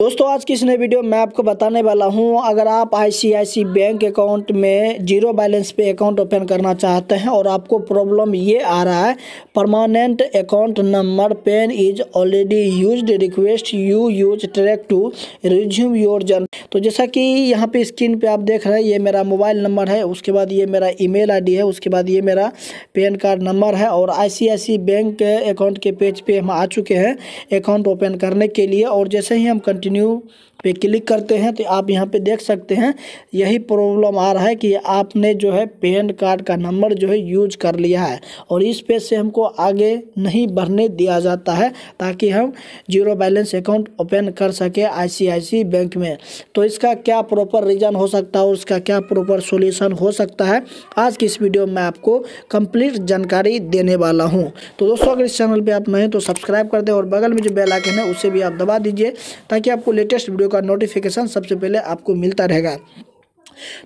दोस्तों आज की इस नई वीडियो में आपको बताने वाला हूं अगर आप आईसीआईसी बैंक अकाउंट में जीरो बैलेंस पे अकाउंट ओपन करना चाहते हैं और आपको प्रॉब्लम ये आ रहा है permanent account number PAN is already used request you use track to resume your journey तो जैसा कि यहाँ पे स्क्रीन पे आप देख रहे हैं ये मेरा मोबाइल नंबर है उसके बाद ये मेरा ई मेल है उसके बाद ये मेरा पेन कार्ड नंबर है और आई बैंक अकाउंट के पेज पे हम आ चुके हैं अकाउंट ओपन करने के लिए और जैसे ही हम कंटिन्यू continue पे क्लिक करते हैं तो आप यहाँ पे देख सकते हैं यही प्रॉब्लम आ रहा है कि आपने जो है पेन कार्ड का नंबर जो है यूज कर लिया है और इस पेज से हमको आगे नहीं बढ़ने दिया जाता है ताकि हम जीरो बैलेंस अकाउंट ओपन कर सके आईसीआईसी बैंक में तो इसका क्या प्रॉपर रीज़न हो सकता है और इसका क्या प्रॉपर सोल्यूशन हो सकता है आज की इस वीडियो में आपको कंप्लीट जानकारी देने वाला हूँ तो दोस्तों अगर इस चैनल पर आप नए तो सब्सक्राइब कर दें और बगल में जो बेलाइकन है उसे भी आप दबा दीजिए ताकि आपको लेटेस्ट वीडियो का नोटिफिकेशन सबसे पहले आपको मिलता रहेगा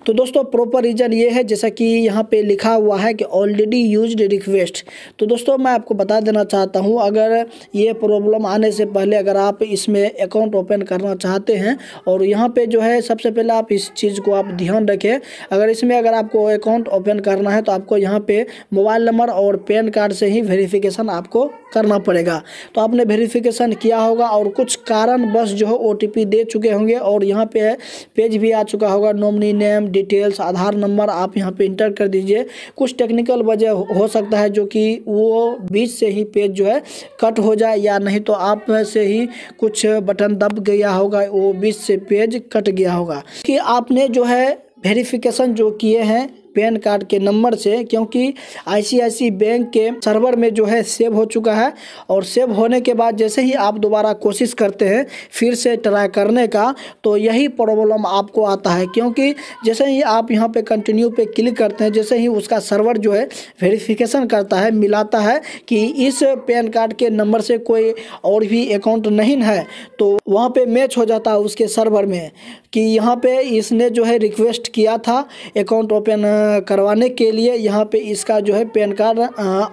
तो दोस्तों प्रॉपर रीज़न ये है जैसा कि यहाँ पे लिखा हुआ है कि ऑलरेडी यूज रिक्वेस्ट तो दोस्तों मैं आपको बता देना चाहता हूँ अगर ये प्रॉब्लम आने से पहले अगर आप इसमें अकाउंट ओपन करना चाहते हैं और यहाँ पर जो है सबसे पहले आप इस चीज़ को आप ध्यान रखें अगर इसमें अगर आपको अकाउंट ओपन करना है तो आपको यहाँ पर मोबाइल नंबर और पैन कार्ड से ही वेरीफिकेशन आपको करना पड़ेगा तो आपने वेरीफिकेशन किया होगा और कुछ बस जो है ओ दे चुके होंगे और यहाँ पे पेज भी आ चुका होगा नॉमनी ने नेम डिटेल्स आधार नंबर आप यहाँ पे इंटर कर दीजिए कुछ टेक्निकल वजह हो सकता है जो कि वो बीच से ही पेज जो है कट हो जाए या नहीं तो आप में से ही कुछ बटन दब गया होगा वो बीच से पेज कट गया होगा कि आपने जो है वेरिफिकेशन जो किए हैं पैन कार्ड के नंबर से क्योंकि आईसीआईसी बैंक के सर्वर में जो है सेव हो चुका है और सेव होने के बाद जैसे ही आप दोबारा कोशिश करते हैं फिर से ट्राई करने का तो यही प्रॉब्लम आपको आता है क्योंकि जैसे ही आप यहाँ पे कंटिन्यू पे क्लिक करते हैं जैसे ही उसका सर्वर जो है वेरिफिकेशन करता है मिलाता है कि इस पैन कार्ड के नंबर से कोई और भी अकाउंट नहीं है तो वहाँ पे मैच हो जाता है उसके सर्वर में कि यहाँ पे इसने जो है रिक्वेस्ट किया था अकाउंट ओपन करवाने के लिए यहाँ पे इसका जो है पैन कार्ड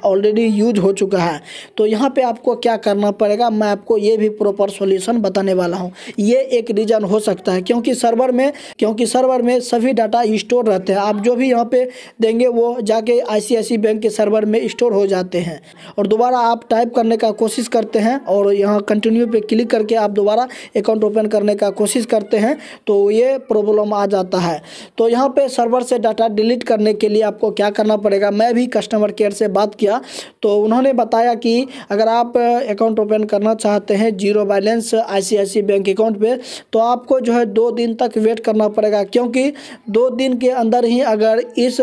ऑलरेडी यूज हो चुका है तो यहाँ पे आपको क्या करना पड़ेगा मैं आपको ये भी प्रॉपर सॉल्यूशन बताने वाला हूँ ये एक रीज़न हो सकता है क्योंकि सर्वर में क्योंकि सर्वर में सभी डाटा स्टोर रहते हैं आप जो भी यहाँ पर देंगे वो जाके आई बैंक के सर्वर में स्टोर हो जाते हैं और दोबारा आप टाइप करने का कोशिश करते हैं और यहाँ कंटिन्यू पर क्लिक करके आप दोबारा अकाउंट ओपन करने का कोशिश करते हैं तो ये प्रॉब्लम आ जाता है तो यहाँ पे सर्वर से डाटा डिलीट कंप्लीट करने के लिए आपको क्या करना पड़ेगा मैं भी कस्टमर केयर से बात किया तो उन्होंने बताया कि अगर आप अकाउंट ओपन करना चाहते हैं zero balance I bank account पर तो आपको जो है दो दिन तक वेट करना पड़ेगा क्योंकि दो दिन के अंदर ही अगर इस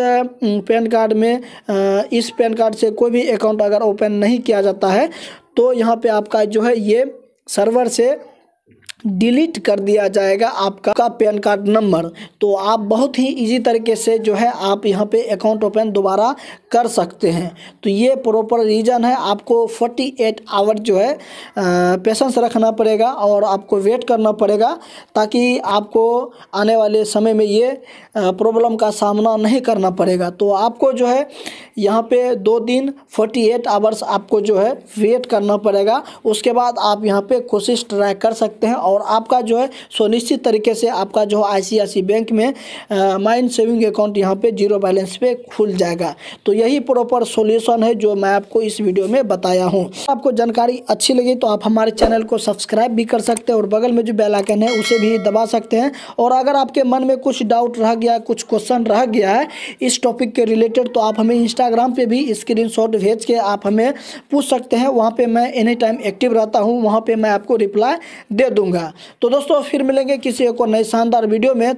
पैन कार्ड में इस पैन कार्ड से कोई भी अकाउंट अगर ओपन नहीं किया जाता है तो यहाँ पे आपका जो है ये सर्वर से डिलीट कर दिया जाएगा आपका का पैन कार्ड नंबर तो आप बहुत ही इजी तरीके से जो है आप यहाँ पे अकाउंट ओपन दोबारा कर सकते हैं तो ये प्रॉपर रीज़न है आपको 48 आवर जो है पेशेंस रखना पड़ेगा और आपको वेट करना पड़ेगा ताकि आपको आने वाले समय में ये प्रॉब्लम का सामना नहीं करना पड़ेगा तो आपको जो है यहाँ पर दो दिन फोर्टी आवर्स आपको जो है वेट करना पड़ेगा उसके बाद आप यहाँ पर कोशिश ट्राई कर सकते हैं और आपका जो है सुनिश्चित तरीके से आपका जो आई बैंक में माइंड सेविंग अकाउंट यहाँ पर जीरो बैलेंस पे खुल जाएगा तो यही प्रॉपर सोल्यूशन है जो मैं आपको इस वीडियो में बताया हूँ आपको जानकारी अच्छी लगी तो आप हमारे चैनल को सब्सक्राइब भी कर सकते हैं और बगल में जो बेल आइकन है उसे भी दबा सकते हैं और अगर आपके मन में कुछ डाउट रह गया कुछ क्वेश्चन रह गया है इस टॉपिक के रिलेटेड तो आप हमें इंस्टाग्राम पे भी स्क्रीन शॉट भेज के आप हमें पूछ सकते हैं वहाँ पर मैं एनी टाइम एक्टिव रहता हूँ वहाँ पर मैं आपको रिप्लाई दे दूँगा होगा तो दोस्तों फिर मिलेंगे किसी एक और नई शानदार वीडियो में